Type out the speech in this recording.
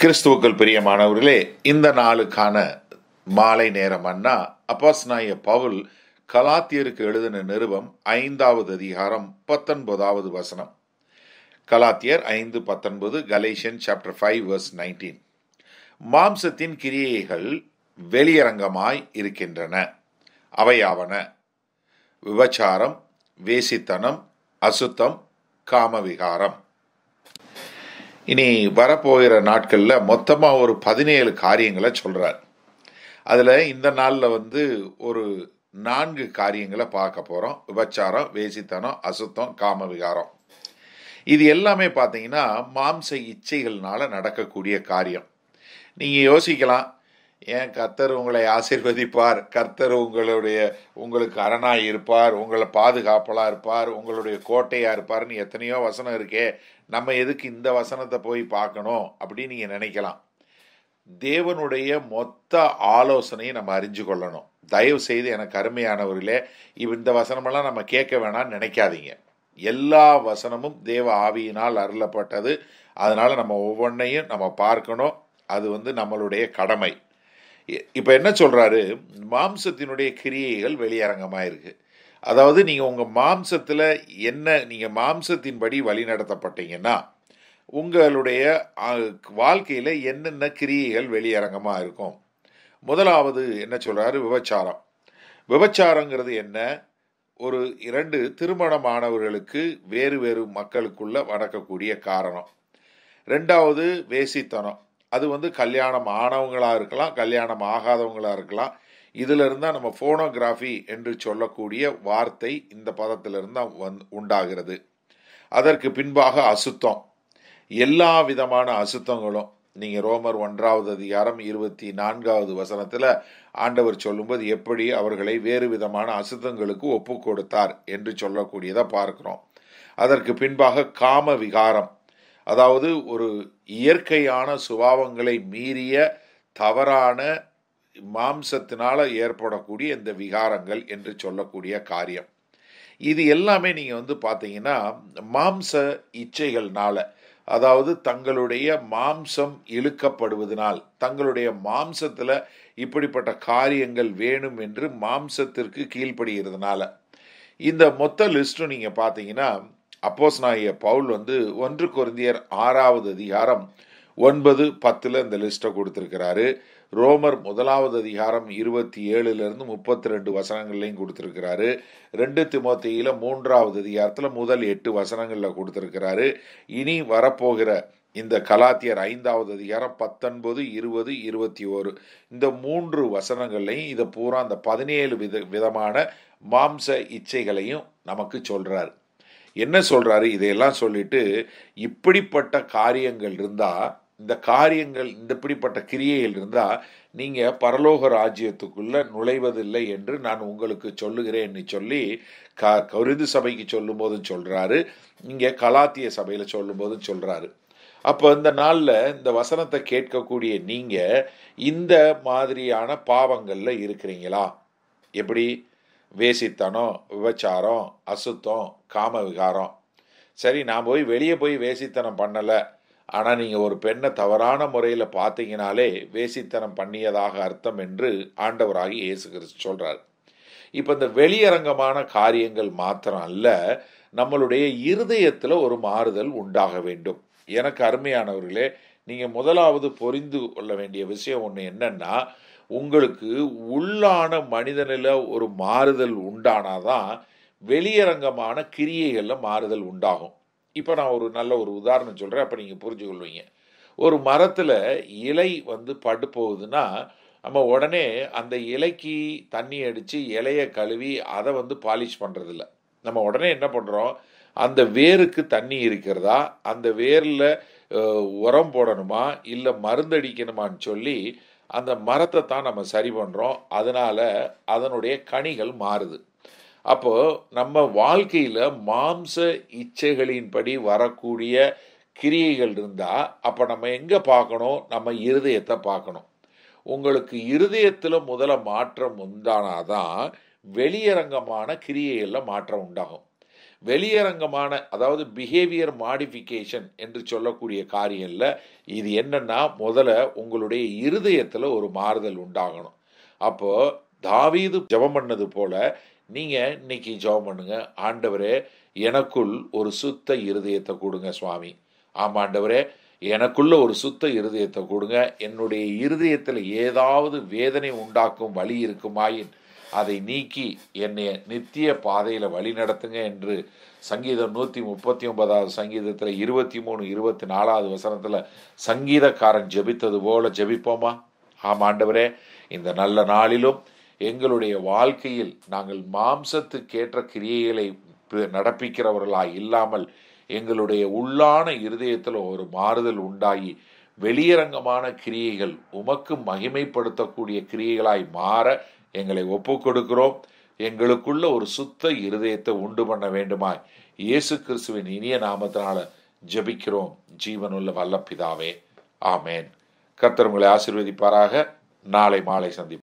கிறிஸ்துவுக்கள் பிரியமானவர்களே இந்த நாளுக்கான மாலை நேரம் அண்ணா அப்பாஸ்நாய பவுல் கலாத்தியருக்கு எழுதின நிருபம் ஐந்தாவது அதிகாரம் பத்தொன்பதாவது வசனம் கலாத்தியர் ஐந்து பத்தொன்பது Galatians chapter five verse nineteen மாம்சத்தின் கிரியைகள் வெளியரங்கமாய் இருக்கின்றன அவையாவன விபச்சாரம் வேசித்தனம் அசுத்தம் காமவிகாரம் இனி வரப்போகிற நாட்களில் மொத்தமாக ஒரு பதினேழு காரியங்களை சொல்கிறார் அதில் இந்த நாளில் வந்து ஒரு நான்கு காரியங்களை பார்க்க போகிறோம் விபச்சாரம் வேசித்தனம் அசுத்தம் காம விகாரம் இது எல்லாமே பார்த்தீங்கன்னா மாம்ச இச்சைகள்னால நடக்கக்கூடிய காரியம் நீங்கள் யோசிக்கலாம் ஏன் கர்த்தர் உங்களை ஆசிர்வதிப்பார் கர்த்தர் உங்களுடைய உங்களுக்கு அரணாக இருப்பார் உங்களை பாதுகாப்பலாக இருப்பார் உங்களுடைய கோட்டையாக இருப்பார்னு எத்தனையோ வசனம் இருக்கே நம்ம எதுக்கு இந்த வசனத்தை போய் பார்க்கணும் அப்படின்னு நீங்கள் நினைக்கலாம் தேவனுடைய மொத்த ஆலோசனையை நம்ம அறிஞ்சு கொள்ளணும் தயவு செய்து எனக்கு அருமையானவர்களே இந்த வசனமெல்லாம் நம்ம கேட்க வேணாம்னு நினைக்காதீங்க எல்லா வசனமும் தேவ ஆவியினால் அருளப்பட்டது அதனால் நம்ம ஒவ்வொன்றையும் நம்ம பார்க்கணும் அது வந்து நம்மளுடைய கடமை இப்போ என்ன சொல்கிறாரு மாம்சத்தினுடைய கிரியைகள் வெளியரங்கமாக இருக்குது அதாவது நீங்கள் உங்கள் மாம்சத்தில் என்ன நீங்கள் மாம்சத்தின்படி வழி நடத்தப்பட்டீங்கன்னா உங்களுடைய வாழ்க்கையில் என்னென்ன கிரியைகள் வெளியரங்கமாக இருக்கும் முதலாவது என்ன சொல்கிறாரு விபச்சாரம் விபச்சாரங்கிறது என்ன ஒரு இரண்டு திருமணமானவர்களுக்கு வேறு வேறு மக்களுக்குள்ள வடக்கக்கூடிய காரணம் ரெண்டாவது வேசித்தனம் அது வந்து கல்யாணம் ஆனவங்களாக இருக்கலாம் கல்யாணம் ஆகாதவங்களாக இருக்கலாம் இதில் இருந்தால் நம்ம ஃபோனோகிராஃபி என்று சொல்லக்கூடிய வார்த்தை இந்த பதத்திலிருந்து வந் உண்டாகிறது அதற்கு பின்பாக அசுத்தம் எல்லா விதமான அசுத்தங்களும் நீங்கள் ரோமர் ஒன்றாவது அதிகாரம் இருபத்தி நான்காவது வசனத்தில் ஆண்டவர் சொல்லும்போது எப்படி அவர்களை வேறு விதமான அசுத்தங்களுக்கு ஒப்பு கொடுத்தார் என்று சொல்லக்கூடியதை பார்க்குறோம் அதற்கு பின்பாக காம விகாரம் அதாவது ஒரு இயற்கையான சுபாவங்களை மீறிய தவறான மாம்சத்தினால் ஏற்படக்கூடிய இந்த விகாரங்கள் என்று சொல்லக்கூடிய காரியம் இது எல்லாமே நீங்கள் வந்து பார்த்தீங்கன்னா மாம்ச இச்சைகள்னால அதாவது தங்களுடைய மாம்சம் இழுக்கப்படுவதனால் தங்களுடைய மாம்சத்தில் இப்படிப்பட்ட காரியங்கள் வேணும் என்று மாம்சத்திற்கு கீழ்ப்படுகிறதுனால இந்த மொத்த லிஸ்ட்டும் நீங்கள் பார்த்தீங்கன்னா அப்போஸ் நாய பவுல் வந்து ஒன்று குருந்தியர் ஆறாவது அதிகாரம் ஒன்பது பத்தில் இந்த லிஸ்ட்டை கொடுத்துருக்கிறாரு ரோமர் முதலாவது அதிகாரம் இருபத்தி ஏழுலேருந்து முப்பத்தி ரெண்டு வசனங்கள்லையும் கொடுத்துருக்கிறாரு ரெண்டு திமுத்தியில் மூன்றாவது அதிகாரத்தில் முதல் எட்டு வசனங்களில் கொடுத்துருக்கிறாரு இனி வரப்போகிற இந்த கலாத்தியர் ஐந்தாவது அதிகாரம் பத்தொன்பது இருபது இருபத்தி ஓரு இந்த மூன்று வசனங்கள்லையும் இதை பூரா அந்த பதினேழு வித விதமான மாம்ச இச்சைகளையும் நமக்கு சொல்கிறார் என்ன சொல்கிறாரு இதையெல்லாம் சொல்லிட்டு இப்படிப்பட்ட காரியங்கள் இருந்தால் இந்த காரியங்கள் இந்த இப்படிப்பட்ட கிரியைகள் இருந்தால் நீங்கள் பரலோக ராஜ்யத்துக்குள்ளே நுழைவதில்லை என்று நான் உங்களுக்கு சொல்லுகிறேன் சொல்லி க கருது சபைக்கு சொல்லும்போதும் சொல்கிறாரு இங்கே கலாத்திய சபையில் சொல்லும்போதும் சொல்கிறாரு அப்போ இந்த நாளில் இந்த வசனத்தை கேட்கக்கூடிய நீங்கள் இந்த மாதிரியான பாவங்களில் இருக்கிறீங்களா எப்படி வேசித்தனம் விபச்சாரம் அசுத்தம் காம விகாரம் சரி நான் போய் வெளியே போய் வேசித்தனம் பண்ணலை ஆனால் நீங்கள் ஒரு பெண்ணை தவறான முறையில் பார்த்தீங்கனாலே வேசித்தனம் பண்ணியதாக அர்த்தம் என்று ஆண்டவராகி இயேசு கிறிஸ்து சொல்கிறார் இப்போ இந்த வெளியரங்கமான காரியங்கள் மாத்திரம் அல்ல நம்மளுடைய இருதயத்தில் ஒரு மாறுதல் உண்டாக வேண்டும் எனக்கு அருமையானவர்களே நீங்கள் முதலாவது புரிந்து கொள்ள வேண்டிய விஷயம் ஒன்று என்னென்னா உங்களுக்கு உள்ளான மனிதனில் ஒரு மாறுதல் உண்டானாதான் வெளியரங்கமான கிரியைகளில் மாறுதல் உண்டாகும் இப்போ நான் ஒரு நல்ல ஒரு உதாரணம் சொல்கிறேன் அப்போ நீங்கள் புரிஞ்சுக்கொள்வீங்க ஒரு மரத்தில் இலை வந்து பட்டு போகுதுன்னா நம்ம உடனே அந்த இலைக்கு தண்ணி அடித்து இலையை கழுவி அதை வந்து பாலிஷ் பண்ணுறதில்ல நம்ம உடனே என்ன பண்ணுறோம் அந்த வேருக்கு தண்ணி இருக்கிறதா அந்த வேரில் உரம் போடணுமா இல்லை மருந்தடிக்கணுமான்னு சொல்லி அந்த மரத்தை தான் நம்ம சரி பண்ணுறோம் அதனால் அதனுடைய கனிகள் மாறுது அப்போது நம்ம வாழ்க்கையில் மாம்ச இச்சைகளின்படி வரக்கூடிய கிரியைகள் இருந்தால் அப்போ நம்ம எங்கே பார்க்கணும் நம்ம இருதயத்தை பார்க்கணும் உங்களுக்கு இருதயத்தில் முதல்ல மாற்றம் உண்டானாதான் வெளியரங்கமான கிரியைகளில் மாற்றம் உண்டாகும் வெளியரங்கமான அதாவது பிஹேவியர் மாடிஃபிகேஷன் என்று சொல்லக்கூடிய காரியங்களில் இது என்னென்னா முதல்ல உங்களுடைய இருதயத்தில் ஒரு மாறுதல் உண்டாகணும் அப்போது தாவீது ஜபம் பண்ணது போல் நீங்கள் இன்னைக்கு ஜபம் பண்ணுங்க ஆண்டவரே எனக்குள் ஒரு சுத்த இருதயத்தை கொடுங்க சுவாமி ஆமாம் ஆண்டவரே எனக்குள்ள ஒரு சுத்த இருதயத்தை கொடுங்க என்னுடைய இருதயத்தில் ஏதாவது வேதனை உண்டாக்கும் வழி இருக்குமாயின் அதை நீக்கி என்னை நித்திய பாதையில் வழி நடத்துங்க என்று சங்கீதம் நூற்றி முப்பத்தி ஒன்பதாவது சங்கீதத்தில் இருபத்தி மூணு இருபத்தி நாலாவது வசனத்தில் சங்கீதக்காரன் ஜெபித்தது போல ஜெபிப்போமா ஆமாண்டவரே இந்த நல்ல நாளிலும் எங்களுடைய வாழ்க்கையில் நாங்கள் மாம்சத்துக்கேற்ற கிரியைகளை நடப்பிக்கிறவர்களா இல்லாமல் எங்களுடைய உள்ளான இருதயத்தில் ஒரு மாறுதல் உண்டாகி வெளியரங்கமான கிரியைகள் உமக்கு மகிமைப்படுத்தக்கூடிய கிரியைகளாய் மாற எங்களை ஒப்பு கொடுக்கிறோம் எங்களுக்குள்ள ஒரு சுத்த இருதயத்தை உண்டு பண்ண வேண்டுமாய் இயேசு கிறிஸ்துவின் இனிய நாமத்தினால ஜபிக்கிறோம் ஜீவனுள்ள வல்ல பிதாவே ஆமேன் கர்த்தர் உங்களை ஆசிர்வதிப்பாராக நாளை மாலை சந்திப்போம்